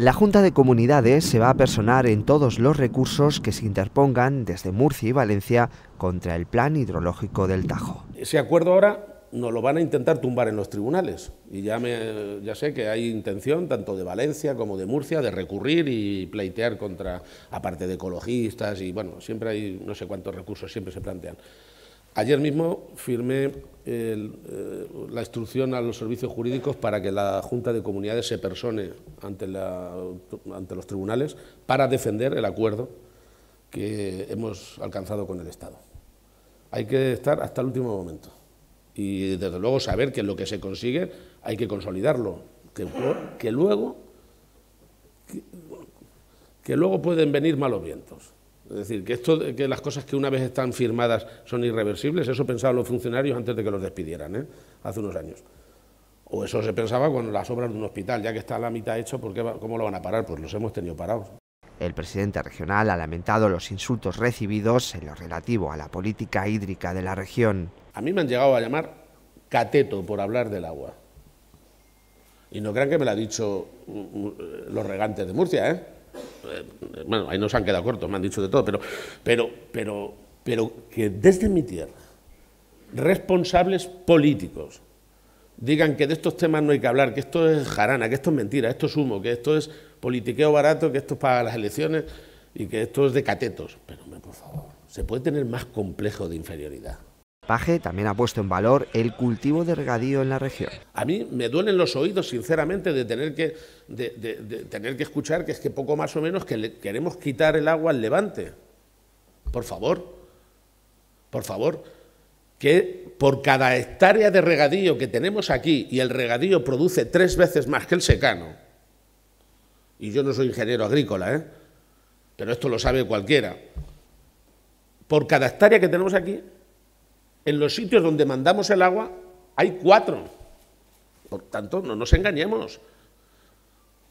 La Junta de Comunidades se va a personar en todos los recursos que se interpongan desde Murcia y Valencia contra el plan hidrológico del Tajo. Ese acuerdo ahora nos lo van a intentar tumbar en los tribunales y ya, ya sé que hay intención tanto de Valencia como de Murcia de recurrir y pleitear contra, aparte de ecologistas y bueno, siempre hay no sé cuántos recursos siempre se plantean. Ayer mismo firmé eh, la instrucción a los servicios jurídicos para que la Junta de Comunidades se persone ante, los tribunales para defender el acuerdo que hemos alcanzado con el Estado. Hay que estar hasta el último momento y desde luego saber que lo que se consigue hay que consolidarlo, que, luego que luego pueden venir malos vientos. Es decir, que, esto, que las cosas que una vez están firmadas son irreversibles, eso pensaban los funcionarios antes de que los despidieran, ¿eh? hace unos años. O eso se pensaba con las obras de un hospital, ya que está a la mitad hecho, ¿por qué ¿cómo lo van a parar? Pues los hemos tenido parados. El presidente regional ha lamentado los insultos recibidos en lo relativo a la política hídrica de la región. A mí me han llegado a llamar cateto por hablar del agua. Y no crean que me lo ha dicho mm, mm, los regantes de Murcia, ¿eh? Eh, bueno, ahí nos han quedado cortos, me han dicho de todo, pero, pero, pero, pero que desde mi tierra responsables políticos digan que de estos temas no hay que hablar, que esto es jarana, que esto es mentira, esto es humo, que esto es politiqueo barato, que esto es para las elecciones y que esto es de catetos. Pero, por favor, ¿se puede tener más complejo de inferioridad? también ha puesto en valor el cultivo de regadío en la región. A mí me duelen los oídos, sinceramente, de tener que, tener que escuchar que es que poco más o menos que queremos quitar el agua al levante. Por favor, por favor, que por cada hectárea de regadío que tenemos aquí y el regadío produce tres veces más que el secano, y yo no soy ingeniero agrícola, ¿eh? pero esto lo sabe cualquiera, por cada hectárea que tenemos aquí en los sitios donde mandamos el agua hay cuatro. Por tanto, no nos engañemos.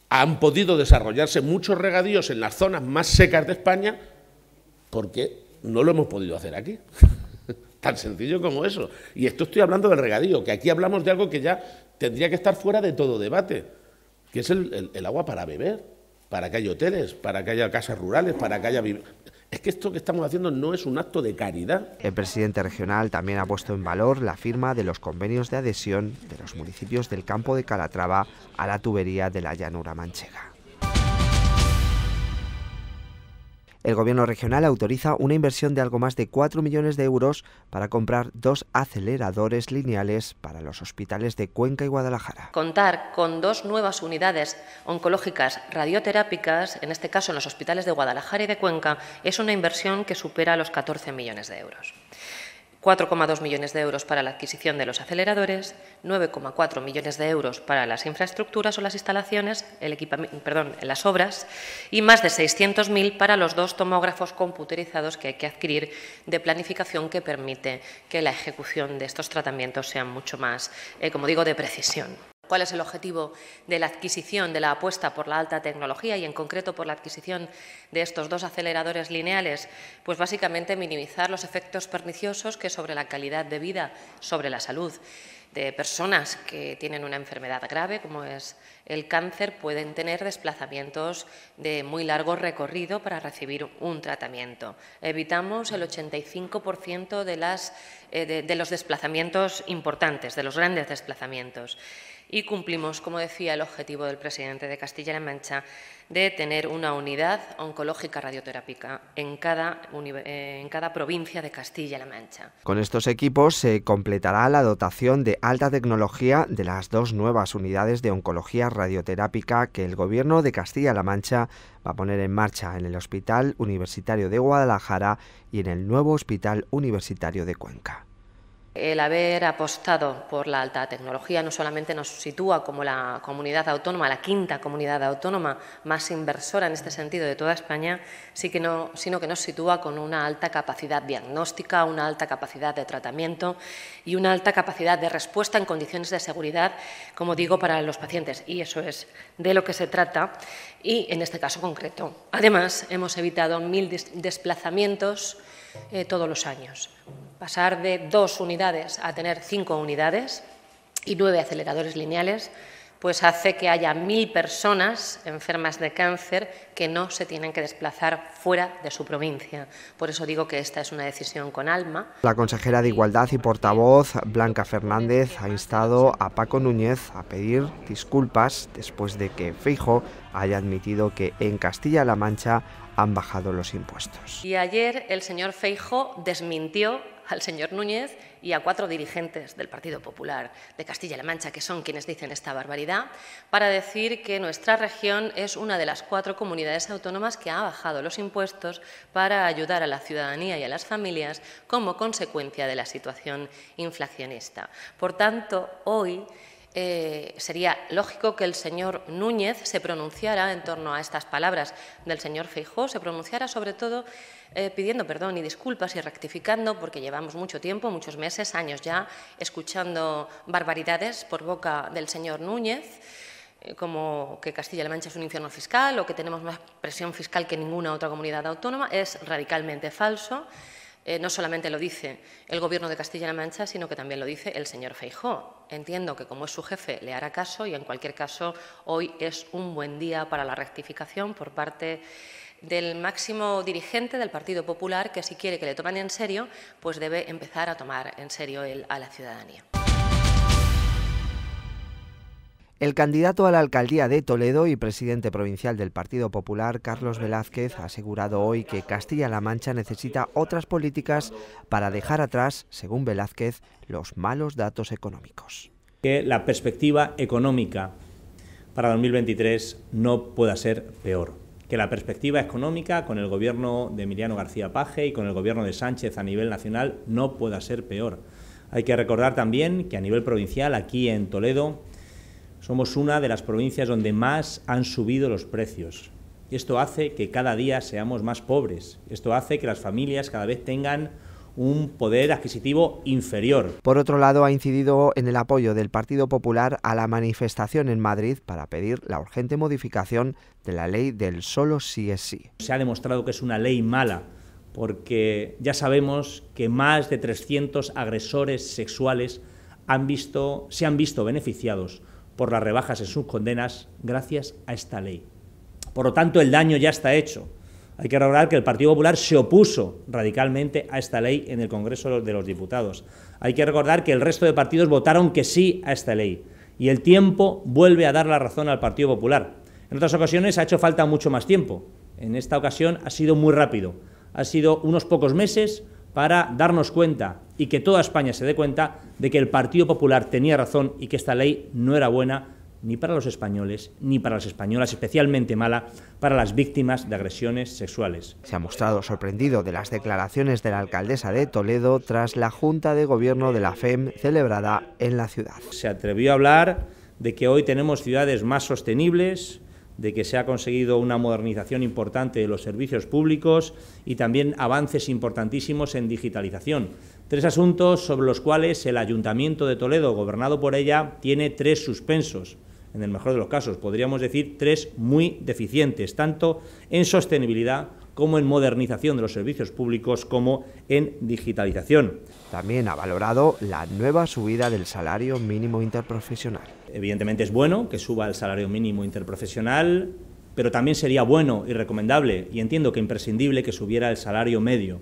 Han podido desarrollarse muchos regadíos en las zonas más secas de España porque no lo hemos podido hacer aquí. Tan sencillo como eso. Y esto estoy hablando del regadío, que aquí hablamos de algo que ya tendría que estar fuera de todo debate, que es el, agua para beber, para que haya hoteles, para que haya casas rurales, para que haya es que esto que estamos haciendo no es un acto de caridad. El presidente regional también ha puesto en valor la firma de los convenios de adhesión de los municipios del campo de Calatrava a la tubería de la llanura manchega. El gobierno regional autoriza una inversión de algo más de 4 millones de euros para comprar dos aceleradores lineales para los hospitales de Cuenca y Guadalajara. Contar con dos nuevas unidades oncológicas radioterápicas, en este caso en los hospitales de Guadalajara y de Cuenca, es una inversión que supera los 14 millones de euros. 4,2 millones de euros para la adquisición de los aceleradores, 9,4 millones de euros para las infraestructuras o las instalaciones, el perdón, las obras, y más de 600.000 para los dos tomógrafos computerizados que hay que adquirir de planificación que permite que la ejecución de estos tratamientos sea mucho más, eh, como digo, de precisión cuál es el objetivo de la adquisición, de la apuesta por la alta tecnología y en concreto por la adquisición de estos dos aceleradores lineales, pues básicamente minimizar los efectos perniciosos que sobre la calidad de vida, sobre la salud de personas que tienen una enfermedad grave, como es el cáncer, pueden tener desplazamientos de muy largo recorrido para recibir un tratamiento. Evitamos el 85% de, las, eh, de los desplazamientos importantes, de los grandes desplazamientos y cumplimos, como decía, el objetivo del presidente de Castilla-La Mancha de tener una unidad oncológica radioterápica eh, en cada, provincia de Castilla-La Mancha. Con estos equipos se completará la dotación de alta tecnología de las dos nuevas unidades de oncología radioterápica que el Gobierno de Castilla-La Mancha va a poner en marcha en el Hospital Universitario de Guadalajara y en el nuevo Hospital Universitario de Cuenca. El haber apostado por la alta tecnología no solamente nos sitúa como la comunidad autónoma, la quinta comunidad autónoma más inversora en este sentido de toda España, sino que nos sitúa con una alta capacidad diagnóstica, una alta capacidad de tratamiento y una alta capacidad de respuesta en condiciones de seguridad, como digo, para los pacientes. Y eso es de lo que se trata y en este caso concreto. Además, hemos evitado mil desplazamientos eh, todos los años pasar de dos unidades a tener cinco unidades y nueve aceleradores lineales, pues hace que haya mil personas enfermas de cáncer que no se tienen que desplazar fuera de su provincia. Por eso digo que esta es una decisión con alma. La consejera de Igualdad y portavoz, Blanca Fernández, ha instado a Paco Núñez a pedir disculpas después de que Feijo haya admitido que en Castilla-La Mancha han bajado los impuestos. Y ayer el señor Feijo desmintió al señor Núñez y a cuatro dirigentes del Partido Popular de Castilla-La Mancha, que son quienes dicen esta barbaridad, para decir que nuestra región es una de las cuatro comunidades autónomas que ha bajado los impuestos para ayudar a la ciudadanía y a las familias como consecuencia de la situación inflacionista. Por tanto, hoy eh, sería lógico que el señor Núñez se pronunciara en torno a estas palabras del señor Feijó, se pronunciara sobre todo eh, pidiendo perdón y disculpas y rectificando, porque llevamos mucho tiempo, muchos meses, años ya, escuchando barbaridades por boca del señor Núñez eh, como que Castilla-La Mancha es un infierno fiscal o que tenemos más presión fiscal que ninguna otra comunidad autónoma, es radicalmente falso. Eh, no solamente lo dice el Gobierno de Castilla-La Mancha, sino que también lo dice el señor Feijó. Entiendo que como es su jefe le hará caso y en cualquier caso hoy es un buen día para la rectificación por parte del máximo dirigente del Partido Popular que si quiere que le tomen en serio, pues debe empezar a tomar en serio a la ciudadanía. El candidato a la alcaldía de Toledo y presidente provincial del Partido Popular, Carlos Velázquez, ha asegurado hoy que Castilla-La Mancha necesita otras políticas para dejar atrás, según Velázquez, los malos datos económicos. Que la perspectiva económica para 2023 no pueda ser peor. Que la perspectiva económica con el gobierno de Emiliano García Paje y con el gobierno de Sánchez a nivel nacional no pueda ser peor. Hay que recordar también que a nivel provincial, aquí en Toledo, somos una de las provincias donde más han subido los precios. Esto hace que cada día seamos más pobres. Esto hace que las familias cada vez tengan un poder adquisitivo inferior. Por otro lado, ha incidido en el apoyo del Partido Popular a la manifestación en Madrid para pedir la urgente modificación de la ley del solo sí es sí. Se ha demostrado que es una ley mala porque ya sabemos que más de 300 agresores sexuales han visto, se han visto beneficiados por las rebajas en sus condenas gracias a esta ley. Por lo tanto, el daño ya está hecho. Hay que recordar que el Partido Popular se opuso radicalmente a esta ley en el Congreso de los Diputados. Hay que recordar que el resto de partidos votaron que sí a esta ley. Y el tiempo vuelve a dar la razón al Partido Popular. En otras ocasiones ha hecho falta mucho más tiempo. En esta ocasión ha sido muy rápido. Ha sido unos pocos meses, para darnos cuenta y que toda España se dé cuenta de que el Partido Popular tenía razón y que esta ley no era buena ni para los españoles ni para las españolas, especialmente mala para las víctimas de agresiones sexuales. Se ha mostrado sorprendido de las declaraciones de la alcaldesa de Toledo tras la Junta de Gobierno de la FEM celebrada en la ciudad. Se atrevió a hablar de que hoy tenemos ciudades más sostenibles, de que se ha conseguido una modernización importante de los servicios públicos y también avances importantísimos en digitalización. Tres asuntos sobre los cuales el Ayuntamiento de Toledo, gobernado por ella, tiene tres suspensos, en el mejor de los casos, podríamos decir tres muy deficientes, tanto en sostenibilidad como en modernización de los servicios públicos, como en digitalización. También ha valorado la nueva subida del salario mínimo interprofesional. Evidentemente es bueno que suba el salario mínimo interprofesional, pero también sería bueno y recomendable, y entiendo que imprescindible, que subiera el salario medio.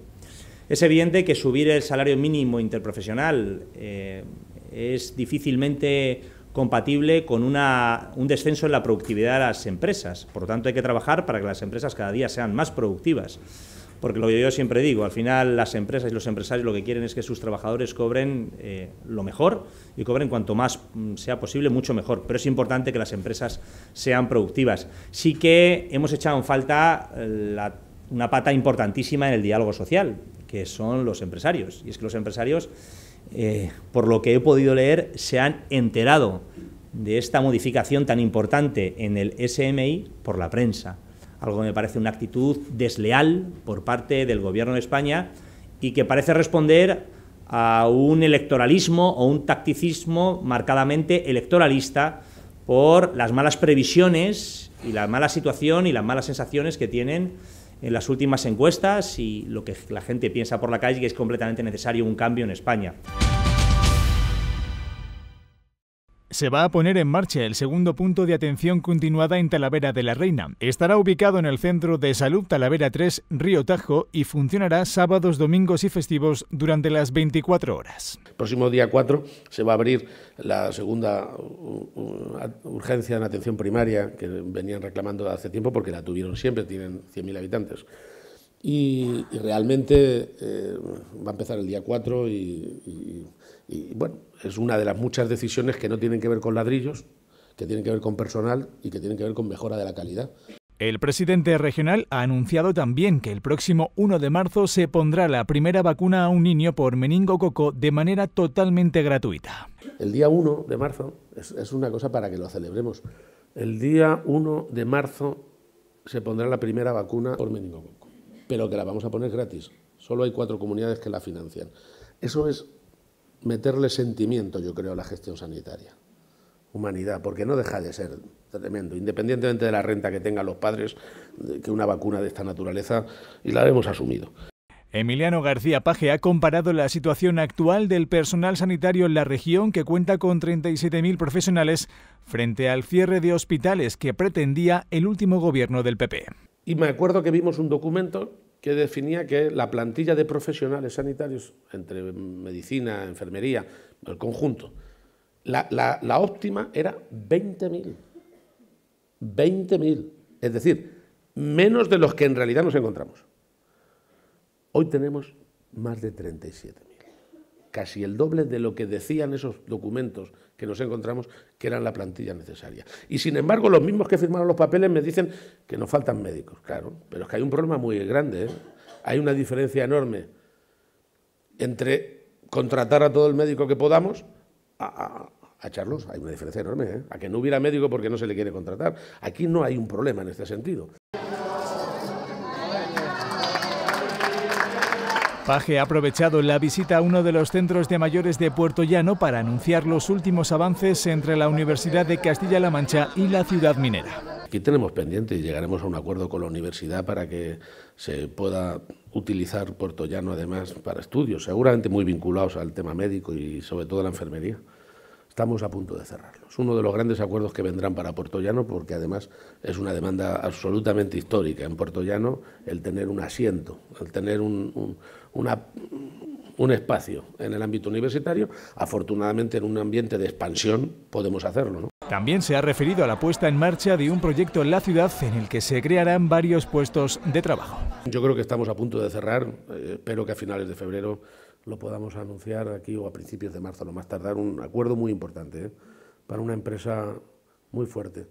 Es evidente que subir el salario mínimo interprofesional eh, es difícilmente compatible con un descenso en la productividad de las empresas. Por lo tanto, hay que trabajar para que las empresas cada día sean más productivas porque lo que yo siempre digo, al final las empresas y los empresarios lo que quieren es que sus trabajadores cobren eh, lo mejor y cobren cuanto más mm, sea posible, mucho mejor, pero es importante que las empresas sean productivas. Sí que hemos echado en falta eh, una pata importantísima en el diálogo social, que son los empresarios, y es que los empresarios, eh, por lo que he podido leer, se han enterado de esta modificación tan importante en el SMI por la prensa algo que me parece una actitud desleal por parte del Gobierno de España y que parece responder a un electoralismo o un tacticismo marcadamente electoralista por las malas previsiones y la mala situación y las malas sensaciones que tienen en las últimas encuestas y lo que la gente piensa por la calle que es completamente necesario un cambio en España. se va a poner en marcha el segundo punto de atención continuada en Talavera de la Reina. Estará ubicado en el Centro de Salud Talavera 3, Río Tajo, y funcionará sábados, domingos y festivos durante las 24 horas. El próximo día 4 se va a abrir la segunda urgencia en atención primaria que venían reclamando hace tiempo porque la tuvieron siempre, tienen 100.000 habitantes. Y, realmente eh, va a empezar el día 4 y y bueno, es una de las muchas decisiones que no tienen que ver con ladrillos, que tienen que ver con personal y que tienen que ver con mejora de la calidad. El presidente regional ha anunciado también que el próximo 1 de marzo se pondrá la primera vacuna a un niño por meningococo de manera totalmente gratuita. El día 1 de marzo es, una cosa para que lo celebremos. El día 1 de marzo se pondrá la primera vacuna por meningococo, pero que la vamos a poner gratis. Solo hay cuatro comunidades que la financian. Eso es meterle sentimiento, yo creo, a la gestión sanitaria. Humanidad, porque no deja de ser tremendo, independientemente de la renta que tengan los padres, que una vacuna de esta naturaleza, y la hemos asumido. Emiliano García Paje ha comparado la situación actual del personal sanitario en la región, que cuenta con 37.000 profesionales, frente al cierre de hospitales que pretendía el último gobierno del PP. Y me acuerdo que vimos un documento que definía que la plantilla de profesionales sanitarios, entre medicina, enfermería, el conjunto, la, óptima era 20.000. 20.000. Es decir, menos de los que en realidad nos encontramos. Hoy tenemos más de 37 casi el doble de lo que decían esos documentos que nos encontramos que eran la plantilla necesaria. Y sin embargo, los mismos que firmaron los papeles me dicen que nos faltan médicos, claro, pero es que hay un problema muy grande, ¿eh? hay una diferencia enorme entre contratar a todo el médico que podamos a, a hay una diferencia enorme, ¿eh? a que no hubiera médico porque no se le quiere contratar. Aquí no hay un problema en este sentido. Paje ha aprovechado la visita a uno de los centros de mayores de Puerto Llano para anunciar los últimos avances entre la Universidad de Castilla-La Mancha y la ciudad minera. Aquí tenemos pendiente y llegaremos a un acuerdo con la universidad para que se pueda utilizar Puerto Llano además para estudios, seguramente muy vinculados al tema médico y sobre todo a la enfermería estamos a punto de cerrarlo. Es uno de los grandes acuerdos que vendrán para Llano porque además es una demanda absolutamente histórica en Llano el tener un asiento, el tener un, espacio en el ámbito universitario. Afortunadamente en un ambiente de expansión podemos hacerlo. También se ha referido a la puesta en marcha de un proyecto en la ciudad en el que se crearán varios puestos de trabajo. Yo creo que estamos a punto de cerrar, eh, espero que a finales de febrero lo podamos anunciar aquí o a principios de marzo, lo más tardar, un acuerdo muy importante ¿eh? para una empresa muy fuerte,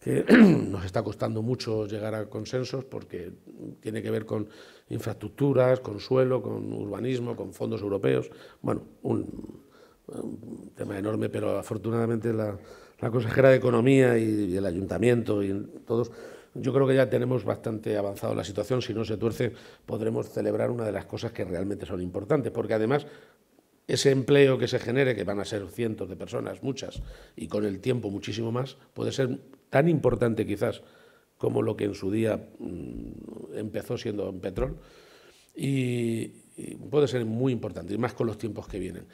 que nos está costando mucho llegar a consensos porque tiene que ver con infraestructuras, con suelo, con urbanismo, con fondos europeos. Bueno, un, tema enorme, pero afortunadamente la, la consejera de Economía y el ayuntamiento y todos yo creo que ya tenemos bastante avanzado la situación. Si no se tuerce, podremos celebrar una de las cosas que realmente son importantes, porque además ese empleo que se genere, que van a ser cientos de personas, muchas, y con el tiempo muchísimo más, puede ser tan importante quizás como lo que en su día mm, empezó siendo en petróleo, y, puede ser muy importante, y más con los tiempos que vienen.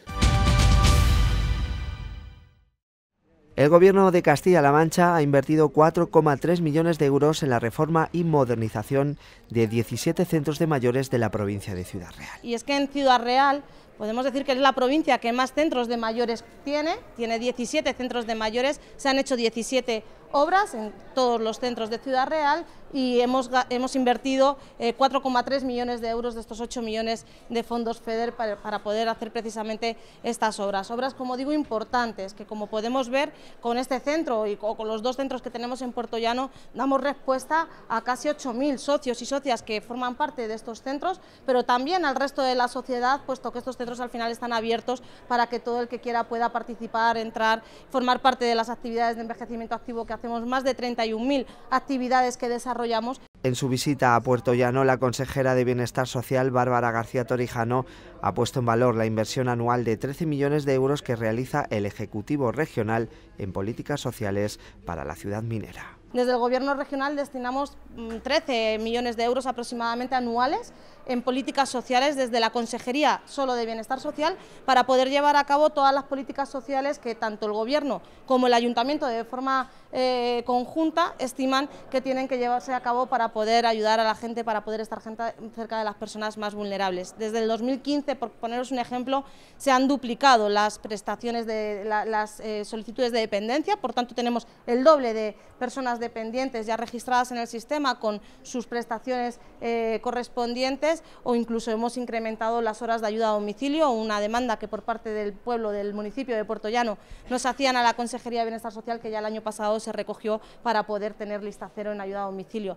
El gobierno de Castilla-La Mancha ha invertido 4,3 millones de euros en la reforma y modernización de 17 centros de mayores de la provincia de Ciudad Real. Y es que en Ciudad Real Podemos decir que es la provincia que más centros de mayores tiene, tiene 17 centros de mayores, se han hecho 17 obras en todos los centros de Ciudad Real y hemos, hemos invertido 4,3 eh, millones de euros de estos 8 millones de fondos FEDER para, poder hacer precisamente estas obras. Obras, como digo, importantes, que como podemos ver con este centro y con, los dos centros que tenemos en Puerto Llano, damos respuesta a casi 8.000 socios y socias que forman parte de estos centros, pero también al resto de la sociedad, puesto que estos centros al final están abiertos para que todo el que quiera pueda participar, entrar, formar parte de las actividades de envejecimiento activo que hacemos, más de 31.000 actividades que desarrollamos. En su visita a Puerto Llano, la consejera de Bienestar Social, Bárbara García Torijano, ha puesto en valor la inversión anual de 13 millones de euros que realiza el Ejecutivo Regional en políticas sociales para la ciudad minera. Desde el Gobierno regional destinamos 13 mm, millones de euros aproximadamente anuales en políticas sociales desde la Consejería solo de Bienestar Social para poder llevar a cabo todas las políticas sociales que tanto el Gobierno como el Ayuntamiento de forma eh, conjunta estiman que tienen que llevarse a cabo para poder ayudar a la gente, para poder estar cerca de las personas más vulnerables. Desde el 2015, por poneros un ejemplo, se han duplicado las prestaciones de las eh, solicitudes de dependencia, por tanto tenemos el doble de personas de dependientes ya registradas en el sistema con sus prestaciones eh, correspondientes o incluso hemos incrementado las horas de ayuda a domicilio, una demanda que por parte del pueblo del municipio de Puerto Llano nos hacían a la Consejería de Bienestar Social que ya el año pasado se recogió para poder tener lista cero en ayuda a domicilio.